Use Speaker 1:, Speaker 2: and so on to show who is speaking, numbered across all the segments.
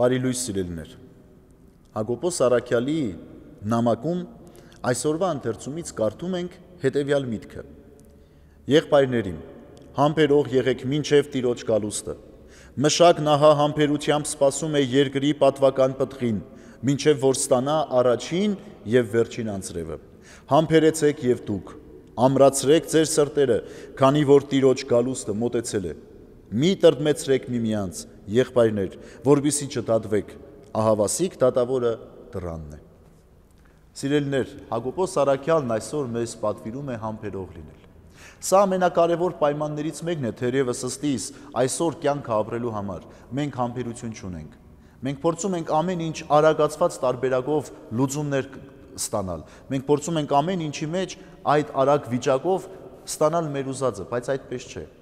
Speaker 1: Բարի լույս սիրելիներ։ Հակոբոս Արաքյալի նամակում այսօրվա ընթերցումից կարդում ենք հետևյալ միտքը։ Եղբայրներին, համբերող եղեք մինչև Տիրոջ գալուստը։ Մշակ նահա համբերությամբ սпасում է երկրի պատվական պտղին, մինչև որ ստանա առաջին եւ վերջին անձրևը։ Համբերեցեք եւ դուք, ամրացրեք ձեր սրտերը, քանի որ Տիրոջ գալուստը մոտեցել է։ Մի տրտմեցրեք միմյանց, եղբայրներ, որբիսի չտատվեք, ահավասիկ դատավորը դրանն է։ Սիրելիներ, Հակոբոս Սարաքյանն այսօր մեզ պատվիրում է համբերող լինել։ Սա ամենակարևոր պայմաններից մեկն է թերևս ըստիս այսօր կյանքը ապրելու համար։ Մենք համբերություն չունենք։ Մենք փորձում ենք ամեն ինչ արագացված տարբերակով լուծումներ ստանալ։ Մենք փորձում ենք ամեն ինչի մեջ այդ արագ վիճակով ստանալ մեր ուզածը, բայց այդպես չէ։ այդ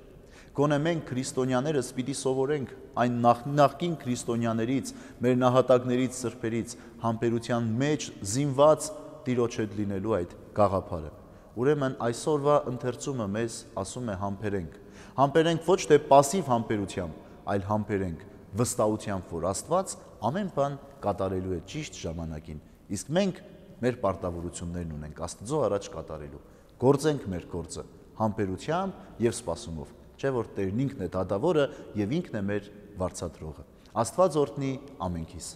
Speaker 1: Գոնե մենք քրիստոնյաները պիտի սովորենք այն նախ, նախկին քրիստոնյաներից, մեր նահատակներից, սրբերից համբերության մեջ զինված Տիրոջ հետ լինելու այդ գաղափարը։ Ուրեմն այսօրվա ընթերցումը մեզ ասում է համբերենք։ Համբերենք ոչ թե пассив համբերությամբ, այլ համբերենք վստահությամբ, որ Աստված ամեն բան կատարելու է ճիշտ ժամանակին։ Իսկ մենք մեր պարտավորություններն ունենք Աստծո առաջ կատարելու։ Գործենք մեր գործը համբերությամբ եւ սպասումով չէ՞ որ Տերն ինքն է դատավորը եւ ինքն է մեր վարչատրողը։ Աստված օրհնի ամենքիս։